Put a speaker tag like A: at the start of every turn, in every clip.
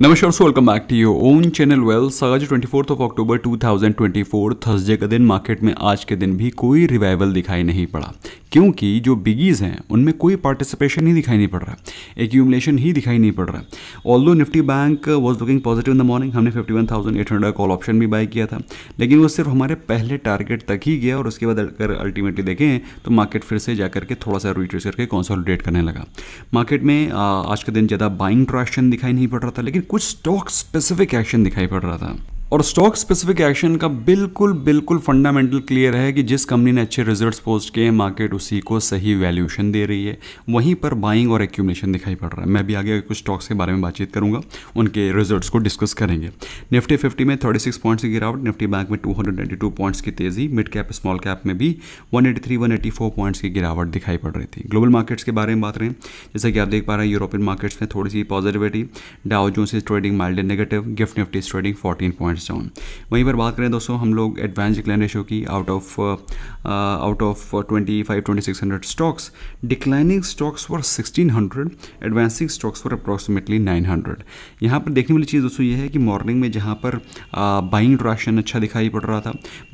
A: नमस्कार so welcome back to you own channel wells आज twenty fourth of October two thousand twenty four Thursday का दिन market में आज के दिन भी कोई रिवाइवल दिखाई नहीं पड़ा क्योंकि जो बिगीज़ हैं उनमें कोई पार्टिसिपेशन ही दिखाई नहीं पड़ रहा है एक्यूमलेशन ही दिखाई नहीं पड़ रहा है although Nifty bank was looking positive in the morning हमने हंड्रेड कॉल ऑप्शन भी बाय किया था लेकिन वो सिर्फ हमारे पहले टारगेट तक ही गया और उसके बाद अगर अल्टीमेटली देखें तो मार्केट फिर से जाकर के थोड़ा सा रिट्रेस करके कॉन्सोलिडेट करने लगा मार्केट में आज का दिन ज़्यादा बाइंग ट्रैक्शन दिखाई नहीं पड़ रहा था लेकिन कुछ स्टॉक स्पेसिफिक एक्शन दिखाई पड़ रहा था और स्टॉक स्पेसिफिक एक्शन का बिल्कुल बिल्कुल फंडामेंटल क्लियर है कि जिस कंपनी ने अच्छे रिजल्ट्स पोस्ट किए हैं मार्केट उसी को सही वैल्यूएशन दे रही है वहीं पर बाइंग और एक्यूमलेशन दिखाई पड़ रहा है मैं भी आगे कुछ स्टॉक्स के बारे में बातचीत करूंगा उनके रिजल्ट्स को डिस्कस करेंगे निफ्टी फिफ्टी में थर्टी सिक्स पॉइंट्स की गिरावट निफ्टी बैंक में टू हंड्रेड टू पॉइंट्स की तेज़ी मिड कैप स्मॉल कैप में भी one eighty three one eighty four points की गिरावट दिखाई पड़ रही थी ग्लोबल मार्केट्स के बारे में बात करें जैसे कि आप देख पा रहे हैं यूरोपियन मार्केट्स में थोड़ी सी पॉजिटिविटी डाउजों से trading mild negative gift Nifty trading fourteen points स्टोन वहीं पर बात करें दोस्तों हम लोग एडवांस डिक्लाइन रेशो की out of out of twenty five twenty six hundred stocks declining stocks for sixteen hundred advancing stocks for approximately nine hundred यहाँ पर देखने वाली चीज़ दोस्तों ये है कि मॉर्निंग में जहाँ पर बाइंग uh, ट्रैक्शन अच्छा दिखाई पड़ रहा था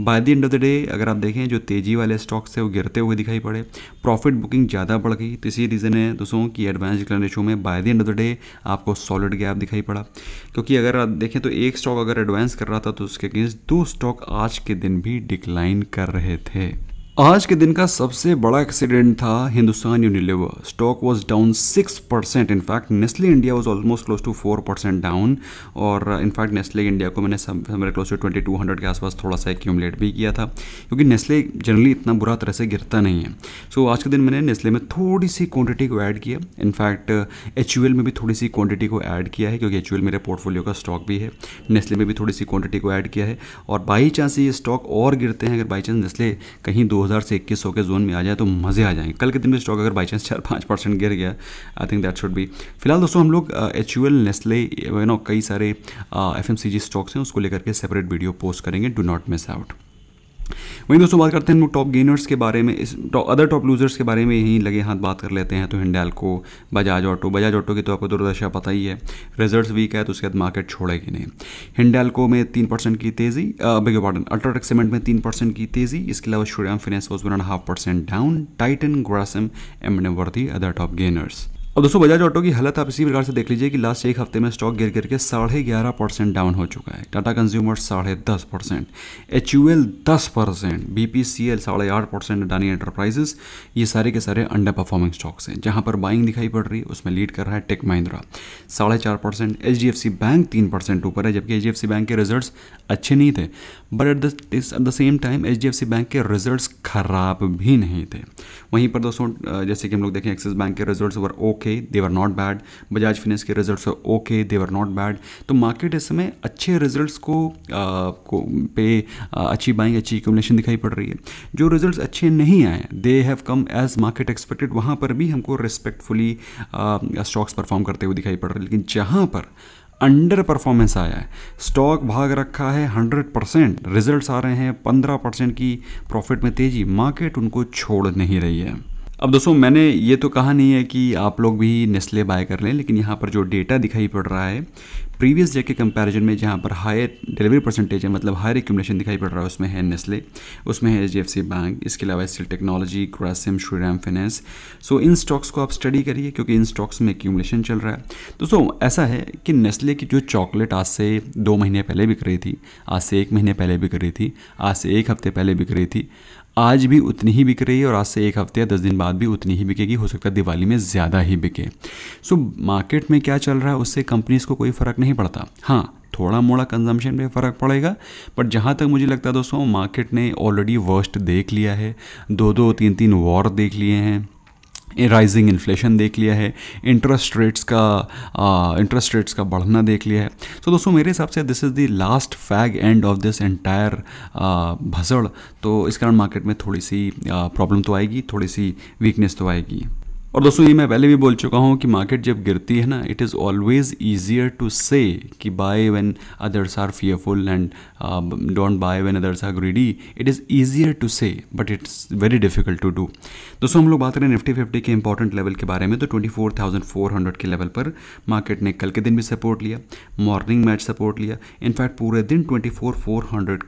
A: by the end of the day अगर आप देखें जो तेजी वाले स्टॉक्स थे वो गिरते हुए दिखाई पड़े प्रॉफिट बुकिंग ज़्यादा बढ़ गई तो इसी रीज़न है दोस्तों की एडवांस डिक्लाइन रेशो में by the end of the day आपको सॉलिड गैप दिखाई पड़ा क्योंकि अगर आप देखें तो एक स्टॉक अगर एडवांस अगेंस्ट कर रहा था तो उसके अगेंस्ट दो स्टॉक आज के दिन भी डिक्लाइन कर रहे थे आज के दिन का सबसे बड़ा एक्सीडेंट था Hindustan Unilever stock was down six percent in fact Nestle India was almost close to four percent down और इनफैक्ट नेस्ले इंडिया को मैंने मेरे close to twenty two hundred के आसपास थोड़ा सा एक्यूमलेट भी किया था क्योंकि नेस्ले जनरली इतना बुरा तरह से गिरता नहीं है सो so, आज के दिन मैंने नेस्ले में थोड़ी सी क्वान्टिटी को ऐड किया इनफैक्ट एच में भी थोड़ी सी क्वान्टिटी को ऐड किया है क्योंकि एच मेरे पोर्टफोलियो का स्टॉक भी है नेस्ले में भी थोड़ी सी क्वान्टिटी को ऐड किया है और बाई चांस ये स्टॉक और गिरते हैं अगर बाई चांस नेस्ले कहीं दो 2000 से सौ के जोन में आ जाए तो मज़े आ जाएंगे कल के दिन में स्टॉक अगर बाई चांस चार पाँच परसेंट गिर गया I think that should be फिलहाल दोस्तों हम लोग H U L Nestle you know कई सारे F M C G stocks हैं उसको लेकर के सेपरेट वीडियो पोस्ट करेंगे डू नॉट मिस आउट वहीं दोस्तों बात करते हैं हम लोग टॉप गेनर्स के बारे में इस अदर टॉप लूजर्स के बारे में यहीं लगे हाथ बात कर लेते हैं तो हिंडालको बजाज ऑटो बजाज ऑटो की तो आपको दुर्दशा पता ही है रिजल्ट वीक है तो उसके बाद मार्केट छोड़ेगी नहीं हिंडालको में तीन परसेंट की तेज़ी बिगो पार्टन अल्ट्राटेक सीमेंट में तीन परसेंट की तेज़ी इसके अलावा Shriram finance was one and half percent down Titan Grasim M were the other top gainers और दोस्तों बजाज ऑटो की हालत आप इसी प्रकार से देख लीजिए कि लास्ट एक हफ्ते में स्टॉक गिर गिर के साढ़े ग्यारह परसेंट डाउन हो चुका है टाटा कंज्यूमर साढ़े दस परसेंट एच यू एल दस percent B P C L साढ़े आठ परसेंट अडानी एंटरप्राइजेस ये सारे के सारे अंडर परफॉर्मिंग स्टॉक्स हैं जहाँ पर बाइंग दिखाई पड़ रही है उसमें लीड कर रहा है टेक महिंद्रा साढ़े चार percent H D F C bank तीन परसेंट ऊपर है जबकि H D F C bank के रिजल्ट अच्छे नहीं थे but at at the same time H D F C bank के रिजल्ट खराब भी नहीं थे वहीं पर दोस्तों जैसे कि हम लोग देखें एक्सिस बैंक के result okay okay they are not bad Bajaj finance के results okay they are not bad तो मार्केट इस समय अच्छे रिजल्ट को, पे अच्छी बाइंग अच्छी इक्यूमलेशन दिखाई पड़ रही है जो रिज़ल्ट अच्छे नहीं आए they have come as market expected वहाँ पर भी हमको रिस्पेक्टफुली स्टॉक्स परफॉर्म करते हुए दिखाई पड़ रहे हैं लेकिन जहाँ पर अंडर परफॉर्मेंस आया है स्टॉक भाग रखा है 100 परसेंट रिजल्ट आ रहे हैं 15 परसेंट की प्रॉफिट में तेजी मार्केट उनको छोड़ नहीं रही है अब दोस्तों मैंने ये तो कहा नहीं है कि आप लोग भी नेस्ले बाय कर लें लेकिन यहाँ पर जो डेटा दिखाई पड़ रहा है प्रीवियस डे के कंपैरिजन में जहाँ पर हायर डिलीवरी परसेंटेज है मतलब हायर एक्यूमलेशन दिखाई पड़ रहा है उसमें है नेस्ले उसमें है एच बैंक इसके अलावा steel technology Grasim Shriram finance so इन स्टॉक्स को आप स्टडी करिए क्योंकि इन स्टॉक्स में एक्यूमलेशन चल रहा है दोस्तों ऐसा है कि नेस्ले की जो चॉकलेट आज से दो महीने पहले बिक रही थी आज से एक महीने पहले बिक रही थी आज से एक हफ्ते पहले बिक रही थी आज भी उतनी ही बिक रही है और आज से एक हफ्ते या दस दिन बाद भी उतनी ही बिकेगी हो सकता है दिवाली में ज़्यादा ही बिके सो मार्केट में क्या चल रहा है उससे कंपनीज़ को कोई फ़र्क नहीं पड़ता हाँ थोड़ा मोड़ा कंजम्पशन पे फ़र्क पड़ेगा बट जहाँ तक मुझे लगता है दोस्तों मार्केट ने ऑलरेडी वर्स्ट देख लिया है दो दो तीन तीन वॉर देख लिए हैं राइजिंग इन्फ्लेशन देख लिया है इंटरेस्ट रेट्स का इंटरेस्ट रेट्स का बढ़ना देख लिया है सो so, दोस्तों मेरे हिसाब से this is the last fag end of this entire भसड़ तो इस कारण मार्केट में थोड़ी सी प्रॉब्लम तो आएगी थोड़ी सी वीकनेस तो आएगी और दोस्तों ये मैं पहले भी बोल चुका हूँ कि मार्केट जब गिरती है ना it is always easier to say कि buy when others are fearful and don't buy when others are greedy it is easier to say but it's very difficult to do दोस्तों हम लोग बात करें निफ्टी फिफ्टी के इंपॉर्टेंट लेवल के बारे में तो ट्वेंटी के लेवल पर मार्केट ने कल के दिन भी सपोर्ट लिया मॉर्निंग मैच सपोर्ट लिया इनफैक्ट पूरे दिन ट्वेंटी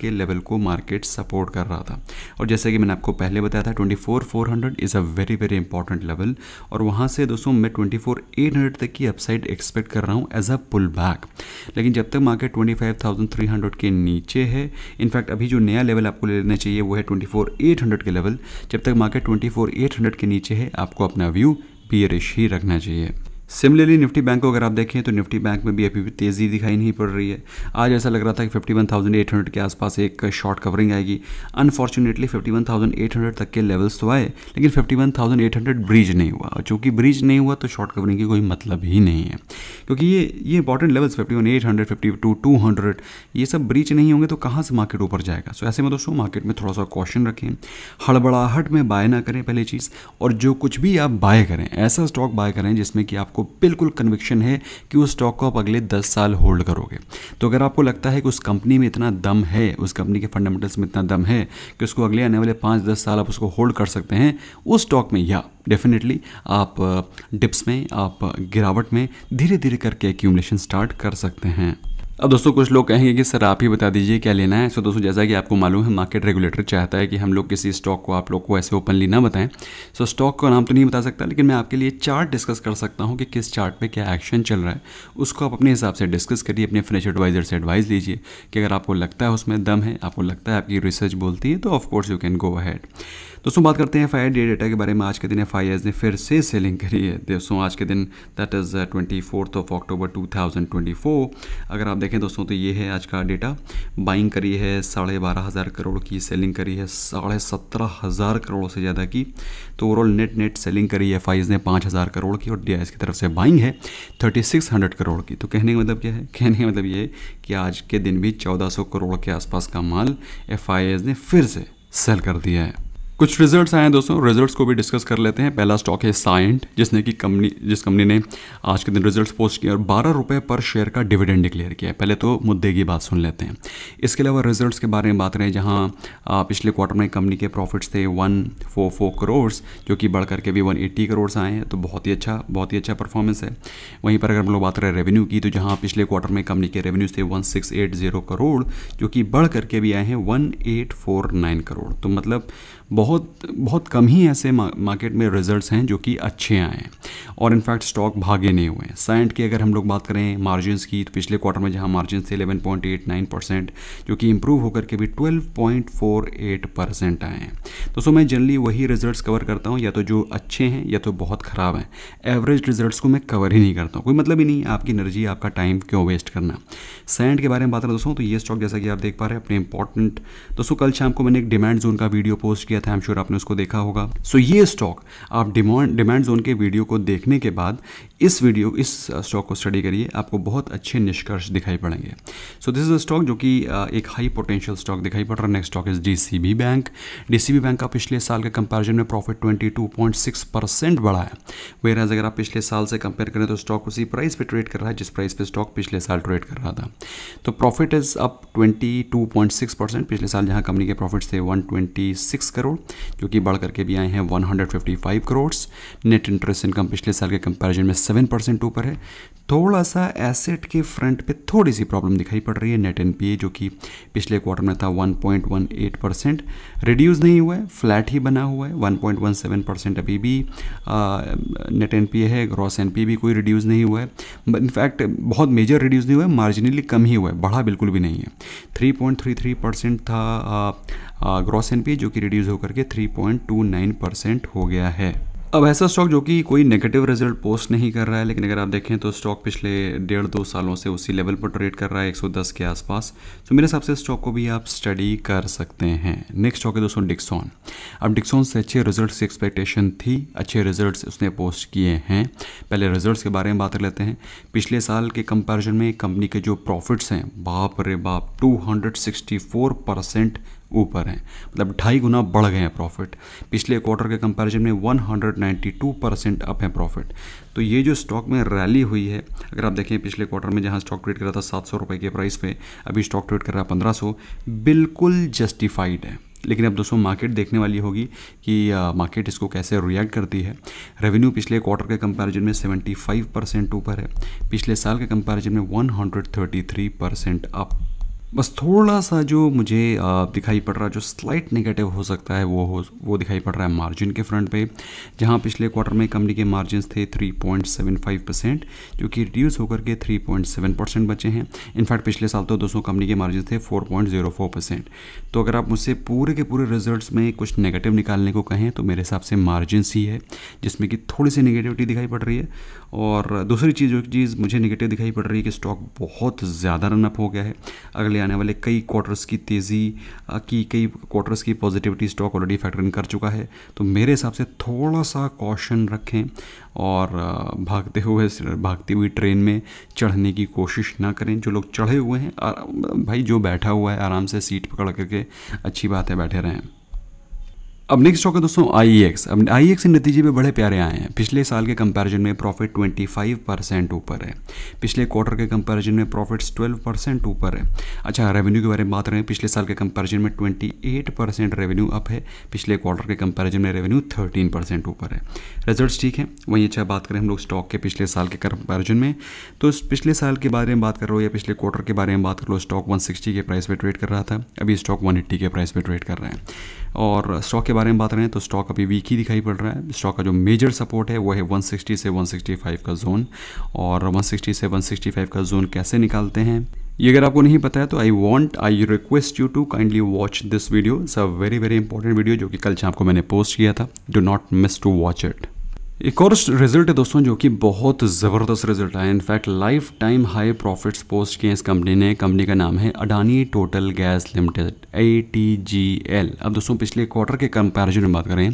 A: के लेवल को मार्केट सपोर्ट कर रहा था और जैसे कि मैंने आपको पहले बताया था 24,400 is a very very important level और वहाँ से दोस्तों मैं ट्वेंटी फोर एट हंड्रेड तक की अपसाइड एक्सपेक्ट कर रहा हूँ एज अ पुल बैक लेकिन जब तक market twenty five thousand three hundred के नीचे है इनफैक्ट अभी जो नया लेवल आपको लेना चाहिए वो है ट्वेंटी फोर एट हंड्रेड के लेवल जब तक market twenty four eight hundred के नीचे है आपको अपना व्यू बियरिश ही रखना चाहिए सिमिलरली निफ्टी बैंक को अगर आप देखें तो निफ्टी बैंक में भी अभी भी तेज़ी दिखाई नहीं पड़ रही है आज ऐसा लग रहा था कि 51,800 के आसपास एक शॉर्ट कवरिंग आएगी अनफॉर्चुनेटली 51,800 तक के लेवल्स तो आए लेकिन 51,800 ब्रिज नहीं हुआ चूँकि ब्रिज नहीं हुआ तो शॉर्ट कवरिंग की कोई मतलब ही नहीं है क्योंकि ये ये important levels fifty one eight hundred fifty two two hundred ये सब ब्रिज नहीं होंगे तो कहाँ से मार्केट ऊपर जाएगा सो so, ऐसे में दोस्तों मार्केट में थोड़ा सा कॉशन रखें हड़बड़ाहट में बाय ना करें पहले चीज़ और जो कुछ भी आप बाय करें ऐसा स्टॉक बाय करें जिसमें कि आप आपको बिल्कुल कन्विक्शन है कि उस स्टॉक को आप अगले दस साल होल्ड करोगे तो अगर आपको लगता है कि उस कंपनी में इतना दम है उस कंपनी के फंडामेंटल्स में इतना दम है कि उसको अगले आने वाले पाँच दस साल आप उसको होल्ड कर सकते हैं उस स्टॉक में या डेफिनेटली आप डिप्स uh, में आप गिरावट में धीरे धीरे करके एक्यूमलेशन स्टार्ट कर सकते हैं अब दोस्तों कुछ लोग कहेंगे कि सर आप ही बता दीजिए क्या लेना है सो दोस्तों जैसा कि आपको मालूम है मार्केट रेगुलेटर चाहता है कि हम लोग किसी स्टॉक को आप लोग को ऐसे ओपनली ना बताएं सो स्टॉक का नाम तो नहीं बता सकता लेकिन मैं आपके लिए चार्ट डिस्कस कर सकता हूं कि किस चार्ट पे क्या एक्शन चल रहा है उसको आप अपने हिसाब से डिस्कस करिए अपने फाइनेंशियल एडवाइजर से एडवाइस लीजिए कि अगर आपको लगता है उसमें दम है आपको लगता है आपकी रिसर्च बोलती है तो of course you can go ahead दोस्तों बात करते हैं एफ आई डेटा के बारे में आज के दिन एफ ने फिर से सेलिंग करी है दोस्तों आज के दिन that is twenty fourth of October 2024 अगर आप देखें दोस्तों तो ये है आज का डेटा बाइंग करी है साढ़े बारह हज़ार करोड़ की सेलिंग करी है साढ़े सत्रह हज़ार करोड़ से ज़्यादा की तो ओवरऑल नेट नेट सेलिंग करी है एफ ने पाँच हज़ार करोड़ की और डी की तरफ से बाइंग है थर्टी सिक्स हंड्रेड करोड़ की तो कहने का मतलब क्या है कहने का मतलब ये कि आज के दिन भी चौदह सौ करोड़ के आसपास का माल एफ ने फिर से सेल कर दिया है कुछ रिजल्ट्स आए हैं दोस्तों रिजल्ट्स को भी डिस्कस कर लेते हैं पहला स्टॉक है साइंट जिसने कि कंपनी जिस कंपनी ने आज के दिन रिजल्ट्स पोस्ट किए और बारह रुपये पर शेयर का डिविडेंड डिक्लेयर किया है पहले तो मुद्दे की बात सुन लेते हैं इसके अलावा रिजल्ट्स के बारे में बात करें जहाँ पिछले क्वार्टर में कंपनी के प्रॉफिट्स थे वन फोर फोर जो कि बढ़ करके भी वन एट्टी आए हैं तो बहुत ही अच्छा बहुत ही अच्छा परफॉर्मेंस है वहीं पर अगर हम लोग बात करें रेवेन्यू की तो जहाँ पिछले क्वार्टर में कंपनी के रेवेन्यूज थे one six eight zero crore जो कि बढ़ करके भी आए हैं one eight four nine crore तो मतलब बहुत बहुत कम ही ऐसे मार्केट में रिजल्ट्स हैं जो कि अच्छे आए हैं और इनफैक्ट स्टॉक भागे नहीं हुए हैं साइंट की अगर हम लोग बात करें मार्जिन की तो पिछले क्वार्टर में जहाँ मार्जिन थे नाइन परसेंट जो कि इम्प्रूव होकर के भी एट परसेंट आए हैं तो सो मैं जनरली वही रिज़ल्ट कवर करता हूँ या तो जो अच्छे हैं या तो बहुत ख़राब हैं एवरेज रिज़ल्ट को मैं कवर ही नहीं करता हूँ कोई मतलब ही नहीं आपकी एनर्जी आपका टाइम क्यों वेस्ट करना साइंट के बारे में बात करें दोस्तों तो ये स्टॉक जैसा कि आप देख पा रहे हैं अपने इंपॉर्टेंट दोस्तों कल शाम को मैंने एक डिमांड जोन का वीडियो पोस्ट किया किया था एम श्योर आपने उसको देखा होगा सो so, ये स्टॉक आप डिमांड डिमांड जोन के वीडियो को देखने के बाद इस वीडियो इस स्टॉक uh, को स्टडी करिए आपको बहुत अच्छे निष्कर्ष दिखाई पड़ेंगे so this is a stock जो कि uh, एक हाई पोटेंशियल स्टॉक दिखाई पड़ रहा है next stock is DCB bank DCB bank का पिछले साल के कंपैरिजन में प्रॉफिट 22.6 परसेंट बढ़ा है वेर एज अगर आप पिछले साल से कंपेयर करें तो स्टॉक उसी प्राइस पर ट्रेड कर रहा है जिस प्राइस पर स्टॉक पिछले साल ट्रेड कर रहा था तो प्रॉफिट इज अप 22.6 परसेंट पिछले साल जहां कंपनी के प्रॉफिट थे 126 करोड़ करोड़ जो कि बढ़ करके भी आए हैं 155 करोड़ नेट इंटरेस्ट इनकम पिछले साल के कंपैरिजन में 7 परसेंट ऊपर है थोड़ा सा एसेट के फ्रंट पे थोड़ी सी प्रॉब्लम दिखाई पड़ रही है नेट एनपीए जो कि पिछले क्वार्टर में था 1.18 परसेंट रिड्यूज़ नहीं हुआ है फ्लैट ही बना हुआ है 1.17 परसेंट अभी भी नेट एनपीए है ग्रॉस एनपीए भी कोई रिड्यूज़ नहीं हुआ है इनफैक्ट बहुत मेजर रिड्यूज़ नहीं हुआ है मार्जिनली कम ही हुआ है बढ़ा बिल्कुल भी नहीं है 3.33 परसेंट था ग्रॉस एनपीए जो कि रिड्यूज़ हो होकर के 3.29 परसेंट हो गया है अब ऐसा स्टॉक जो कि कोई नेगेटिव रिजल्ट पोस्ट नहीं कर रहा है लेकिन अगर आप देखें तो स्टॉक पिछले डेढ़ दो सालों से उसी लेवल पर ट्रेड कर रहा है 110 के आसपास तो मेरे हिसाब से स्टॉक को भी आप स्टडी कर सकते हैं नेक्स्ट स्टॉक है दोस्तों डिक्सॉन अब डिक्सॉन से अच्छे रिजल्ट्स की एक्सपेक्टेशन थी अच्छे रिजल्ट उसने पोस्ट किए हैं पहले रिजल्ट के बारे में बात कर लेते हैं पिछले साल के कंपेरिजन में कंपनी के जो प्रॉफिट्स हैं बाप रे बाप टू ऊपर हैं मतलब ढाई गुना बढ़ गए हैं प्रॉफिट पिछले क्वार्टर के कंपैरिजन में 192 परसेंट अप है प्रॉफिट तो ये जो स्टॉक में रैली हुई है अगर आप देखें पिछले क्वार्टर में जहां स्टॉक ट्रेड कर रहा था सात सौ के प्राइस पे अभी स्टॉक ट्रेड कर रहा है पंद्रह बिल्कुल जस्टिफाइड है लेकिन अब दोस्तों मार्केट देखने वाली होगी कि आ, मार्केट इसको कैसे रिएक्ट करती है रेवेन्यू पिछले क्वार्टर के कंपैरिजन में 75 परसेंट ऊपर है पिछले साल के कंपैरिजन में 133 परसेंट अप बस थोड़ा सा जो मुझे दिखाई पड़ रहा जो स्लाइट नेगेटिव हो सकता है वो हो वो दिखाई पड़ रहा है मार्जिन के फ्रंट पे जहाँ पिछले क्वार्टर में कंपनी के मार्जिन थे 3.75 परसेंट जो कि रिड्यूस होकर के 3.7 परसेंट बचे हैं इनफैक्ट पिछले साल तो दोस्तों कंपनी के मार्जिन थे 4.04 परसेंट तो अगर आप मुझसे पूरे के पूरे रिजल्ट में कुछ नेगेटिव निकालने को कहें तो मेरे हिसाब से मार्जिन ही है जिसमें कि थोड़ी सी निगेटिविटी दिखाई पड़ रही है और दूसरी चीज़ जो चीज़ मुझे निगेटिव दिखाई पड़ रही है कि स्टॉक बहुत ज़्यादा रनअप हो गया है अगले अगले आने वाले कई क्वार्टर्स की तेज़ी की कई क्वार्टर्स की positivity stock already factor in कर चुका है तो मेरे हिसाब से थोड़ा सा कॉशन रखें और भागते हुए भागती हुई ट्रेन में चढ़ने की कोशिश ना करें जो लोग चढ़े हुए हैं भाई जो बैठा हुआ है आराम से सीट पकड़ करके अच्छी बात है बैठे रहें अब नेक्स्ट स्टॉक है दोस्तों आई एक्स e अब आई एक्स e के नतीजे में बड़े प्यारे आए हैं पिछले साल के कंपैरिजन में प्रॉफिट 25 परसेंट ऊपर है पिछले क्वार्टर के कंपैरिजन में प्रॉफिट्स 12 परसेंट ऊपर है अच्छा रेवेन्यू के बारे में बात करें पिछले साल के कंपैरिजन में 28 परसेंट रेवेन्यू अप है पिछले क्वार्टर के कंपेरिजन में रेवेन्यू थर्टीन परसेंट ऊपर है रिजल्ट ठीक है वहीं अच्छा बात करें हम लोग स्टॉक के पिछले साल के कंपेरिजन में तो पिछले साल के बारे में बात कर रहे हो या पिछले क्वार्टर के बारे में बात कर लो स्टॉक वन के प्राइस पर ट्रेड कर रहा था अभी स्टॉक वन के प्राइस पर ट्रेड कर रहे हैं और स्टॉक के बारे में बात करें तो स्टॉक अभी वीक ही दिखाई पड़ रहा है स्टॉक का जो मेजर सपोर्ट है वो है 160 से 165 का जोन और 160 से 165 का जोन कैसे निकालते हैं ये अगर आपको नहीं पता है तो I want I request you to kindly watch this video it's a very very important video जो कि कल शाम को मैंने पोस्ट किया था do not miss to watch it एक और रिजल्ट है दोस्तों जो कि बहुत ज़बरदस्त रिजल्ट है in fact life time high profits post किए इस कंपनी ने कंपनी का नाम है Adani total gas limited A T G L अब दोस्तों पिछले क्वार्टर के कंपैरिजन में बात करें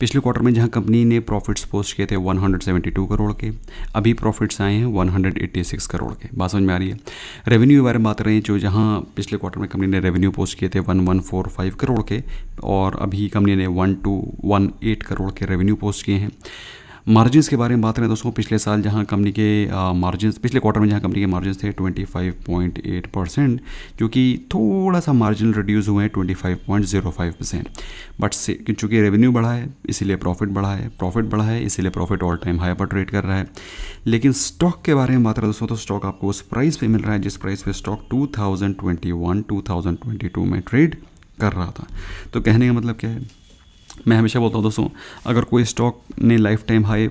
A: पिछले क्वार्टर में जहां कंपनी ने प्रॉफिट्स पोस्ट किए थे 172 करोड़ के अभी प्रॉफिट्स आए हैं वन करोड़ के बात समझ में आ रही है रेवेन्यू के बारे में बात करें जो जहाँ पिछले क्वार्टर में कंपनी ने रेवेन्यू पोस्ट किए थे वन करोड़ के और अभी कंपनी ने वन करोड़ के रेवेन्यू पोस्ट किए हैं मार्जिन के बारे में बात करें दोस्तों पिछले साल जहाँ कंपनी के मार्जिन पिछले क्वार्टर में जहाँ कंपनी के मार्जिन थे 25.8 परसेंट जो कि थोड़ा सा मार्जिन रिड्यूस हुए हैं 25.05 परसेंट बट चूँकि रेवेन्यू बढ़ा है इसीलिए प्रॉफिट बढ़ा है प्रॉफिट बढ़ा है इसीलिए प्रॉफिट ऑल टाइम हाई पर ट्रेड कर रहा है लेकिन स्टॉक के बारे में बात करें दोस्तों तो स्टॉक आपको उस प्राइस पर मिल रहा है जिस प्राइस पर स्टॉक 2021 2022 में ट्रेड कर रहा था तो कहने का मतलब क्या है मैं हमेशा बोलता हूँ दोस्तों अगर कोई स्टॉक ने life time high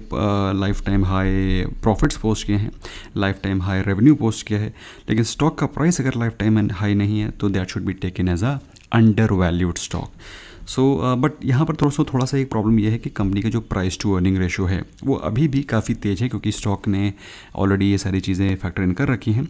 A: life time high profits post किए हैं life time high revenue post किया है लेकिन स्टॉक का प्राइस अगर लाइफ टाइम हाई नहीं है तो that should be taken as a under valued stock so so, but uh, यहाँ पर थोड़ा सा थोड़ा सा एक प्रॉब्लम यह है कि कंपनी का जो प्राइस टू अर्निंग रेशो है वो अभी भी काफ़ी तेज़ है क्योंकि स्टॉक ने ऑलरेडी ये सारी चीज़ें फैक्टर इन कर रखी हैं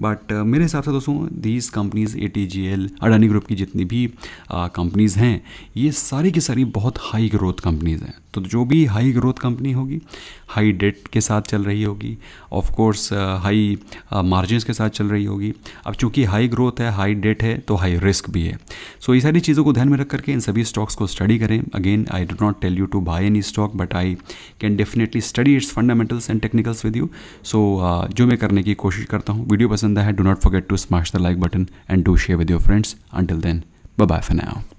A: बट uh, मेरे हिसाब से दोस्तों these companies A T G L Adani group की जितनी भी कंपनीज़ uh, हैं ये सारी की सारी बहुत हाई ग्रोथ कंपनीज़ हैं तो जो भी हाई ग्रोथ कंपनी होगी हाई डेट के साथ चल रही होगी ऑफ कोर्स हाई मार्जिन के साथ चल रही होगी अब चूंकि हाई ग्रोथ है हाई डेट है तो हाई रिस्क भी है सो so, ये सारी चीज़ों को ध्यान में रख करके इन सभी स्टॉक्स को स्टडी करें again I do not tell you to buy any stock but I can definitely study its fundamentals and technicals with you so जो मैं करने की कोशिश करता हूँ वीडियो पसंद आया do not forget to smash the like button and do share with your friends until then bye bye for now